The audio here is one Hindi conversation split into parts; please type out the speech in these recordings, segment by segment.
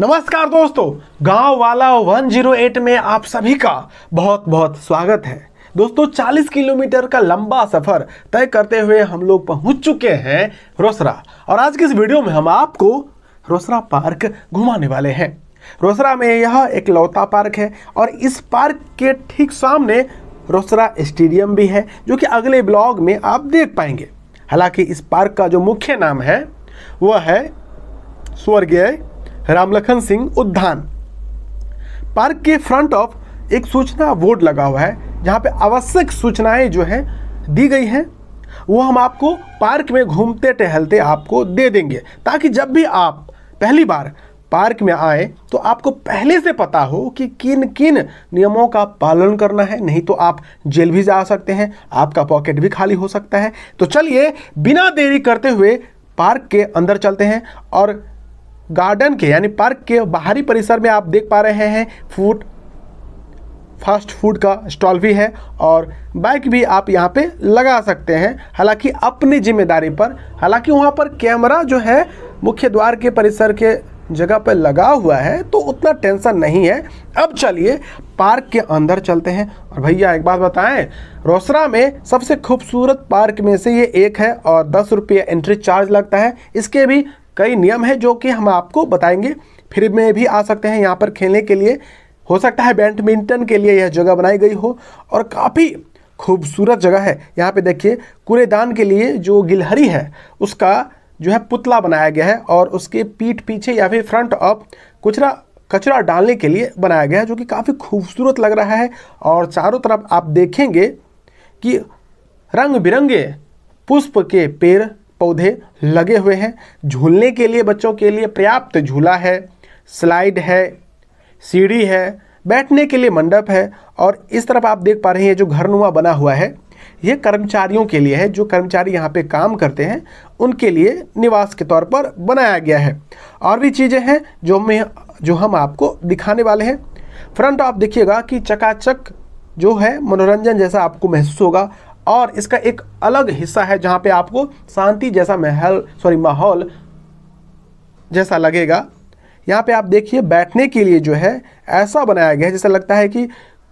नमस्कार दोस्तों गांव वाला 108 में आप सभी का बहुत बहुत स्वागत है दोस्तों 40 किलोमीटर का लंबा सफ़र तय करते हुए हम लोग पहुंच चुके हैं रोसरा और आज के इस वीडियो में हम आपको रोसरा पार्क घुमाने वाले हैं रोसरा में यह एक लौता पार्क है और इस पार्क के ठीक सामने रोसरा स्टेडियम भी है जो कि अगले ब्लॉग में आप देख पाएंगे हालांकि इस पार्क का जो मुख्य नाम है वह है स्वर्गीय रामलखन सिंह उद्यान पार्क के फ्रंट ऑफ एक सूचना बोर्ड लगा हुआ है जहाँ पे आवश्यक सूचनाएं जो हैं दी गई हैं वो हम आपको पार्क में घूमते टहलते आपको दे देंगे ताकि जब भी आप पहली बार पार्क में आए तो आपको पहले से पता हो कि किन किन नियमों का पालन करना है नहीं तो आप जेल भी जा सकते हैं आपका पॉकेट भी खाली हो सकता है तो चलिए बिना देरी करते हुए पार्क के अंदर चलते हैं और गार्डन के यानी पार्क के बाहरी परिसर में आप देख पा रहे हैं फूड फास्ट फूड का स्टॉल भी है और बाइक भी आप यहाँ पे लगा सकते हैं हालांकि अपनी जिम्मेदारी पर हालांकि वहाँ पर कैमरा जो है मुख्य द्वार के परिसर के जगह पर लगा हुआ है तो उतना टेंशन नहीं है अब चलिए पार्क के अंदर चलते हैं और भैया एक बात बताएं रोसरा में सबसे खूबसूरत पार्क में से ये एक है और दस रुपये एंट्री चार्ज लगता है इसके भी कई नियम है जो कि हम आपको बताएंगे फ्री में भी आ सकते हैं यहाँ पर खेलने के लिए हो सकता है बैडमिंटन के लिए यह जगह बनाई गई हो और काफ़ी खूबसूरत जगह है यहाँ पे देखिए कूड़ेदान के लिए जो गिलहरी है उसका जो है पुतला बनाया गया है और उसके पीठ पीछे या फिर फ्रंट ऑफ कुचरा कचरा डालने के लिए बनाया गया है जो कि काफ़ी खूबसूरत लग रहा है और चारों तरफ आप देखेंगे कि रंग बिरंगे पुष्प के पेड़ पौधे लगे हुए हैं झूलने के लिए बच्चों के लिए पर्याप्त झूला है स्लाइड है सीढ़ी है बैठने के लिए मंडप है और इस तरफ आप देख पा रहे हैं जो घरनुमा बना हुआ है ये कर्मचारियों के लिए है जो कर्मचारी यहाँ पे काम करते हैं उनके लिए निवास के तौर पर बनाया गया है और भी चीज़ें हैं जो हमें जो हम आपको दिखाने वाले हैं फ्रंट आप देखिएगा कि चकाचक जो है मनोरंजन जैसा आपको महसूस होगा और इसका एक अलग हिस्सा है जहाँ पे आपको शांति जैसा महल सॉरी माहौल जैसा लगेगा यहाँ पे आप देखिए बैठने के लिए जो है ऐसा बनाया गया है जैसे लगता है कि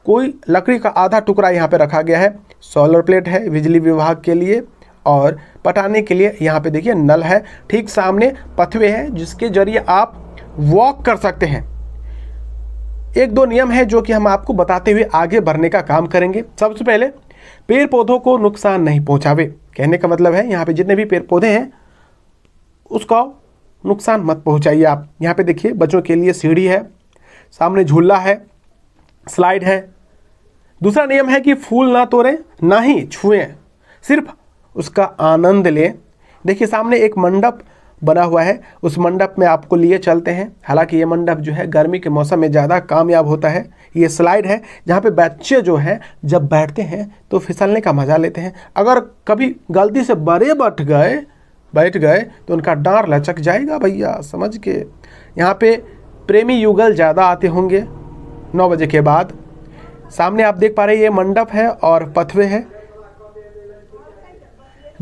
कोई लकड़ी का आधा टुकड़ा यहाँ पे रखा गया है सोलर प्लेट है बिजली विभाग के लिए और पटाने के लिए यहाँ पे देखिए नल है ठीक सामने पथवे हैं जिसके जरिए आप वॉक कर सकते हैं एक दो नियम है जो कि हम आपको बताते हुए आगे बढ़ने का काम करेंगे सबसे पहले पेड़ पौधों को नुकसान नहीं पहुंचावे कहने का मतलब है यहाँ पे जितने भी पेड़ पौधे हैं उसका नुकसान मत पहुंचाइए आप यहाँ पे देखिए बच्चों के लिए सीढ़ी है सामने झूला है स्लाइड है दूसरा नियम है कि फूल ना तोड़ें ना ही छुएं सिर्फ उसका आनंद लें देखिए सामने एक मंडप बना हुआ है उस मंडप में आपको लिए चलते हैं हालांकि ये मंडप जो है गर्मी के मौसम में ज़्यादा कामयाब होता है ये स्लाइड है जहाँ पे बच्चे जो हैं जब बैठते हैं तो फिसलने का मज़ा लेते हैं अगर कभी गलती से बड़े बैठ गए बैठ गए तो उनका डांड लचक जाएगा भैया समझ के यहाँ पे प्रेमी युगल ज़्यादा आते होंगे नौ बजे के बाद सामने आप देख पा रहे ये मंडप है और पथवे है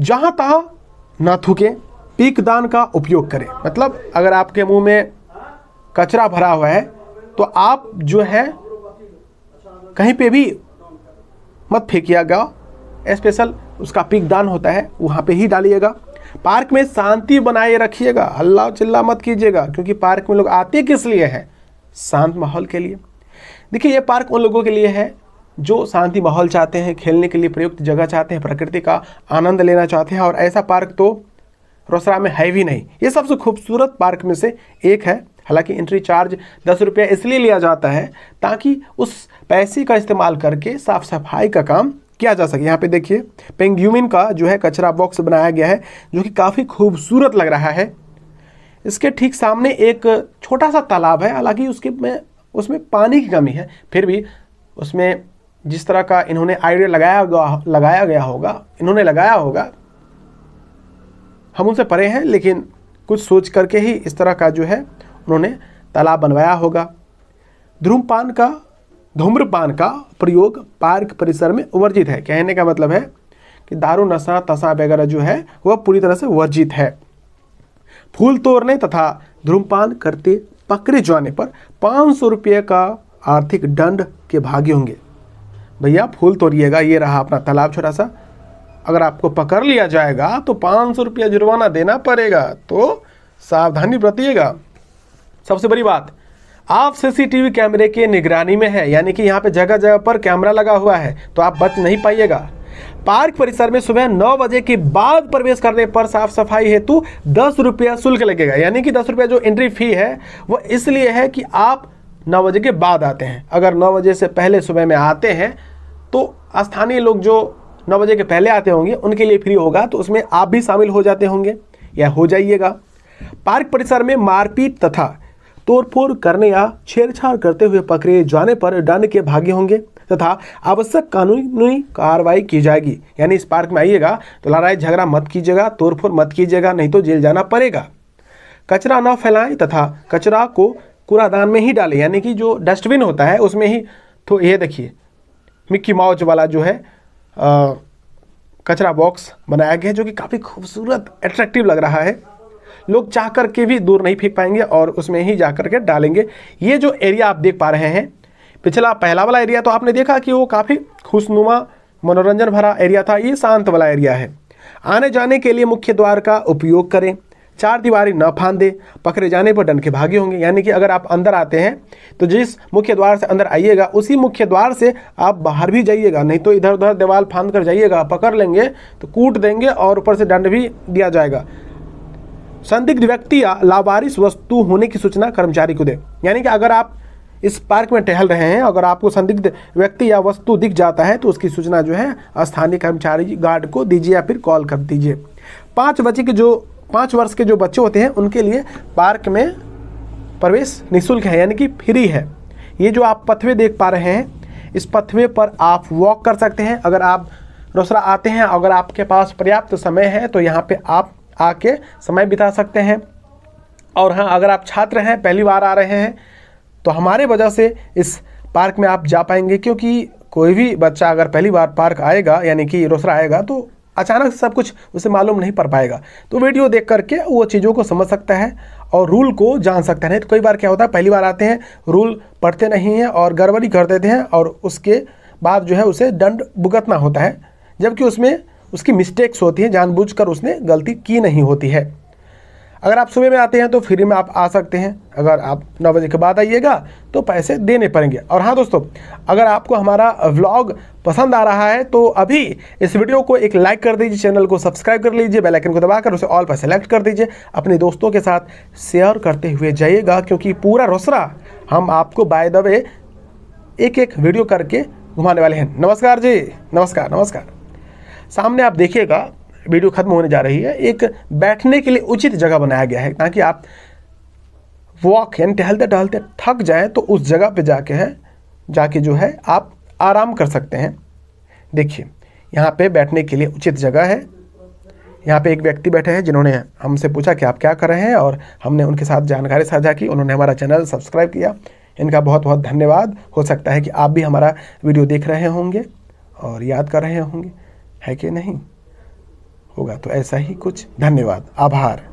जहाँ तहाँ ना थूकें पीक दान का उपयोग करें मतलब अगर आपके मुंह में कचरा भरा हुआ है तो आप जो है कहीं पे भी मत फेंकिएगा स्पेशल उसका पीक दान होता है वहाँ पे ही डालिएगा पार्क में शांति बनाए रखिएगा हल्ला चिल्ला मत कीजिएगा क्योंकि पार्क में लोग आते किस लिए हैं शांत माहौल के लिए देखिए ये पार्क उन लोगों के लिए है जो शांति माहौल चाहते हैं खेलने के लिए प्रयुक्त जगह चाहते हैं प्रकृति का आनंद लेना चाहते हैं और ऐसा पार्क तो रोसरा में है भी नहीं ये सबसे खूबसूरत पार्क में से एक है हालांकि एंट्री चार्ज दस रुपया इसलिए लिया जाता है ताकि उस पैसे का इस्तेमाल करके साफ सफाई का काम किया जा सके यहाँ पे देखिए पेंग्यूमिन का जो है कचरा बॉक्स बनाया गया है जो कि काफ़ी खूबसूरत लग रहा है इसके ठीक सामने एक छोटा सा तालाब है हालांकि उसके में उसमें पानी की कमी है फिर भी उसमें जिस तरह का इन्होंने आइडिया लगाया लगाया गया होगा इन्होंने लगाया होगा हम उनसे परे हैं लेकिन कुछ सोच करके ही इस तरह का जो है उन्होंने तालाब बनवाया होगा ध्रूमपान का धूम्रपान का प्रयोग पार्क परिसर में वर्जित है कहने का मतलब है कि दारू नशा तसा वगैरह जो है वह पूरी तरह से वर्जित है फूल तोड़ने तथा ध्रूमपान करते पकड़े जाने पर पाँच सौ रुपये का आर्थिक दंड के भागी होंगे भैया फूल तोड़िएगा ये रहा अपना तालाब छोटा सा अगर आपको पकड़ लिया जाएगा तो पाँच सौ रुपया जुर्माना देना पड़ेगा तो सावधानी बरतिएगा सबसे बड़ी बात आप सीसीटीवी कैमरे के निगरानी में है यानी कि यहाँ पे जगह जगह पर कैमरा लगा हुआ है तो आप बच नहीं पाइएगा पार्क परिसर में सुबह नौ बजे के बाद प्रवेश करने पर साफ सफाई हेतु दस रुपया शुल्क लगेगा यानी कि दस रुपया जो एंट्री फी है वो इसलिए है कि आप नौ बजे के बाद आते हैं अगर नौ बजे से पहले सुबह में आते हैं तो स्थानीय लोग जो नौ बजे के पहले आते होंगे उनके लिए फ्री होगा तो उसमें आप भी शामिल हो जाते होंगे या हो जाइएगा पार्क परिसर में मारपीट तथा तोड़फोड़ करने या छेड़छाड़ करते हुए पकड़े जाने पर दंड के भागी होंगे तथा आवश्यक कानूनी कार्रवाई की जाएगी यानी इस पार्क में आइएगा तो लड़ाई झगड़ा मत कीजिएगा तोड़फोड़ मत कीजिएगा नहीं तो जेल जाना पड़ेगा कचरा न फैलाएं तथा कचरा को कूड़ादान में ही डालें यानी कि जो डस्टबिन होता है उसमें ही तो ये देखिए मिक्की माउच वाला जो है कचरा बॉक्स बनाया गया है जो कि काफ़ी खूबसूरत एट्रैक्टिव लग रहा है लोग चाह कर के भी दूर नहीं फेंक पाएंगे और उसमें ही जा कर के डालेंगे ये जो एरिया आप देख पा रहे हैं पिछला पहला वाला एरिया तो आपने देखा कि वो काफ़ी खुशनुमा मनोरंजन भरा एरिया था ये शांत वाला एरिया है आने जाने के लिए मुख्य द्वार का उपयोग करें चार दीवारी न फांदे पकड़े जाने पर डन के भागे होंगे यानी कि अगर आप अंदर आते हैं तो जिस मुख्य द्वार से अंदर आइएगा उसी मुख्य द्वार से आप बाहर भी जाइएगा नहीं तो इधर उधर दीवार फांद कर जाइएगा पकड़ लेंगे तो कूट देंगे और ऊपर से दंड भी दिया जाएगा संदिग्ध व्यक्ति या लावारिस वस्तु होने की सूचना कर्मचारी को दे यानी कि अगर आप इस पार्क में टहल रहे हैं अगर आपको संदिग्ध व्यक्ति या वस्तु दिख जाता है तो उसकी सूचना जो है स्थानीय कर्मचारी गार्ड को दीजिए या फिर कॉल कर दीजिए पाँच बजे के जो पाँच वर्ष के जो बच्चे होते हैं उनके लिए पार्क में प्रवेश निःशुल्क है यानी कि फ्री है ये जो आप पथवे देख पा रहे हैं इस पथवे पर आप वॉक कर सकते हैं अगर आप रोसरा आते हैं अगर आपके पास पर्याप्त समय है तो यहाँ पे आप आके समय बिता सकते हैं और हाँ अगर आप छात्र हैं पहली बार आ रहे हैं तो हमारे वजह से इस पार्क में आप जा पाएंगे क्योंकि कोई भी बच्चा अगर पहली बार पार्क आएगा यानी कि रोसरा आएगा तो अचानक सब कुछ उसे मालूम नहीं पड़ पाएगा तो वीडियो देख करके वो चीज़ों को समझ सकता है और रूल को जान सकता है नहीं तो कई बार क्या होता है पहली बार आते हैं रूल पढ़ते नहीं हैं और गड़बड़ी कर देते हैं और उसके बाद जो है उसे दंड भुगतना होता है जबकि उसमें उसकी मिस्टेक्स होती हैं जानबूझकर उसने गलती की नहीं होती है अगर आप सुबह में आते हैं तो फ्री में आप आ सकते हैं अगर आप नौ बजे के बाद आइएगा तो पैसे देने पड़ेंगे और हाँ दोस्तों अगर आपको हमारा व्लॉग पसंद आ रहा है तो अभी इस वीडियो को एक लाइक कर दीजिए चैनल को सब्सक्राइब कर लीजिए बेल आइकन को दबाकर उसे ऑल पर सेलेक्ट कर दीजिए अपने दोस्तों के साथ शेयर करते हुए जाइएगा क्योंकि पूरा रोसरा हम आपको बाय द वे एक एक वीडियो करके घुमाने वाले हैं नमस्कार जी नमस्कार नमस्कार सामने आप देखिएगा वीडियो खत्म होने जा रही है एक बैठने के लिए उचित जगह बनाया गया है ताकि आप वॉक यानी टहलते टहलते थक जाए तो उस जगह पे जाके है जाके जो है आप आराम कर सकते हैं देखिए यहाँ पे बैठने के लिए उचित जगह है यहाँ पे एक व्यक्ति बैठे हैं जिन्होंने हमसे पूछा कि आप क्या कर रहे हैं और हमने उनके साथ जानकारी साझा की उन्होंने हमारा चैनल सब्सक्राइब किया इनका बहुत बहुत धन्यवाद हो सकता है कि आप भी हमारा वीडियो देख रहे होंगे और याद कर रहे होंगे है कि नहीं होगा तो ऐसा ही कुछ धन्यवाद आभार